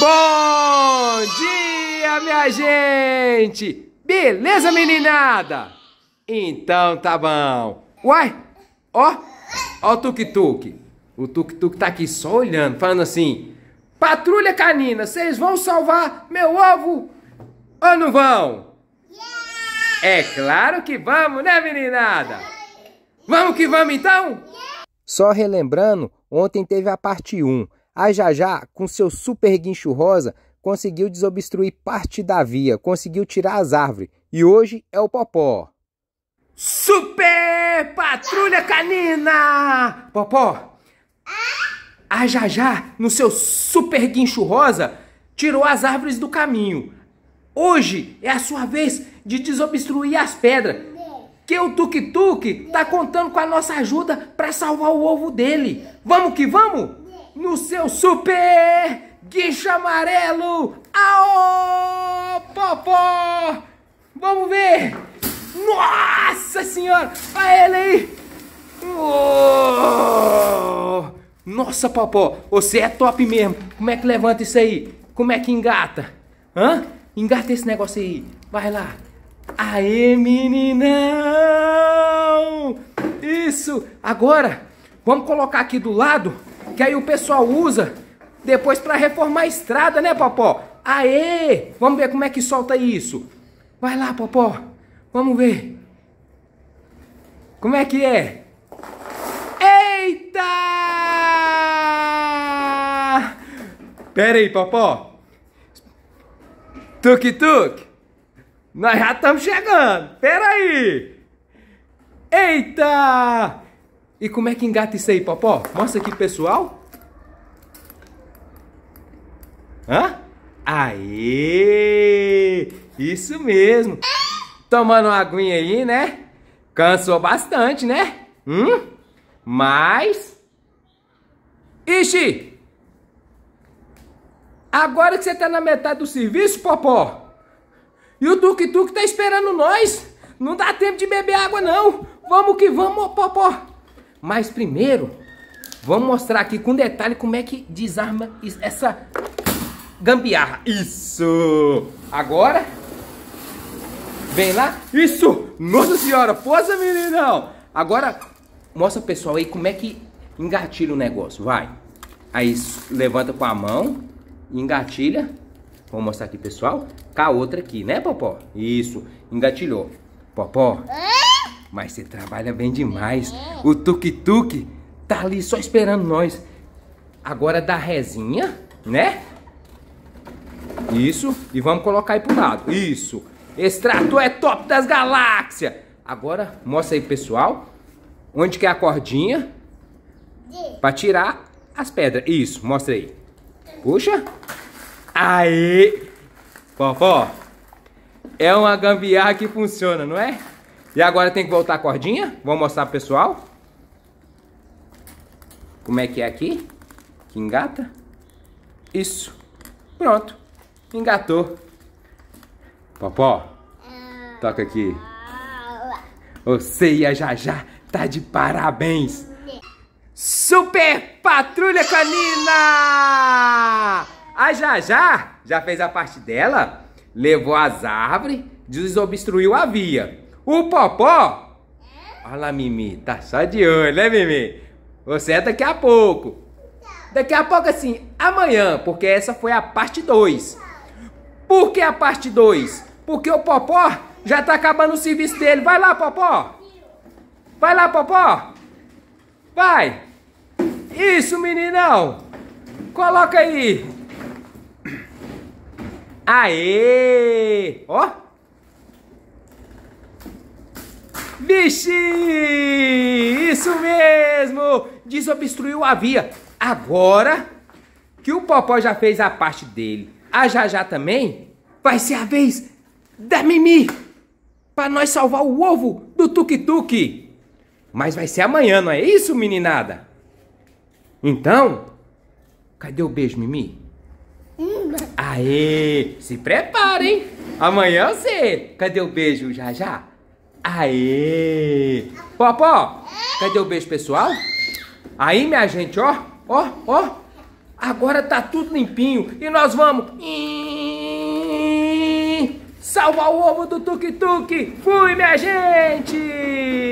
Bom dia, minha gente! Beleza, meninada? Então tá bom. Uai, ó, ó o tuk-tuk. O tuk-tuk tá aqui só olhando, falando assim: Patrulha canina, vocês vão salvar meu ovo ou não vão? É claro que vamos, né, meninada? Vamos que vamos então? Só relembrando, ontem teve a parte 1. A Jajá, com seu super guincho rosa, conseguiu desobstruir parte da via, conseguiu tirar as árvores. E hoje é o Popó. Super Patrulha Canina! Popó, a Jajá, no seu super guincho rosa, tirou as árvores do caminho. Hoje é a sua vez de desobstruir as pedras. Que o Tuk Tuk tá contando com a nossa ajuda para salvar o ovo dele. Vamos que vamos! no seu super guicho amarelo. Aô, popó! Vamos ver! Nossa senhora! Olha ele aí! Oh! Nossa, popó, você é top mesmo. Como é que levanta isso aí? Como é que engata? Hã? Engata esse negócio aí. Vai lá. Aê, meninão! Isso! Agora, vamos colocar aqui do lado que aí o pessoal usa depois para reformar a estrada, né, Popó? Aê! Vamos ver como é que solta isso. Vai lá, Popó. Vamos ver. Como é que é? Eita! Pera aí, Popó. Tuk-tuk. Nós já estamos chegando. Pera aí. Eita! E como é que engata isso aí, Popó? Mostra aqui, pessoal. Hã? Aê! Isso mesmo. Tomando uma aguinha aí, né? Cansou bastante, né? Hum? Mas... Ixi! Agora que você tá na metade do serviço, Popó, e o Tuk Tuk tá esperando nós. Não dá tempo de beber água, não. Vamos que vamos, Popó. Mas primeiro, vamos mostrar aqui com detalhe como é que desarma essa gambiarra. Isso! Agora, vem lá. Isso! Nossa senhora, posa meninão! Agora, mostra pessoal aí como é que engatilha o negócio, vai. Aí levanta com a mão, engatilha. Vou mostrar aqui, pessoal. Com a outra aqui, né, Popó? Isso, engatilhou. Popó. É. Mas você trabalha bem demais. É. O tuk-tuk tá ali só esperando nós. Agora dá resinha, né? Isso. E vamos colocar aí pro lado. Isso. Extrato é top das galáxias. Agora mostra aí, pessoal. Onde que é a cordinha? Pra tirar as pedras. Isso, mostra aí. Puxa. Aê. Fofó. É uma gambiarra que funciona, não é? E agora tem que voltar a cordinha. Vou mostrar pro pessoal. Como é que é aqui. Que engata. Isso. Pronto. Engatou. Popó. Toca aqui. Você e a Jajá tá de parabéns. Super Patrulha Canina! A Jajá já fez a parte dela, levou as árvores, desobstruiu a via. O Popó? Olha lá, Mimi, tá só de olho, né, Mimi? Você é daqui a pouco. Daqui a pouco, assim, amanhã, porque essa foi a parte 2. Por que a parte 2? Porque o Popó já tá acabando o serviço dele. Vai lá, Popó. Vai lá, Popó. Vai. Isso, meninão. Coloca aí. Aê! Ó. Bixi! Isso mesmo! Desobstruiu a via. Agora que o Popó já fez a parte dele, a Jajá também, vai ser a vez da Mimi para nós salvar o ovo do tuk-tuk. Mas vai ser amanhã, não é isso, meninada? Então, cadê o beijo, Mimi? Aê! Se prepara, hein? Amanhã você. Cadê o beijo, Jajá? já? Aê! Popó, cadê o beijo pessoal? Aí, minha gente, ó, ó, ó. Agora tá tudo limpinho e nós vamos... Salvar o ovo do tuk-tuk! Fui, minha gente!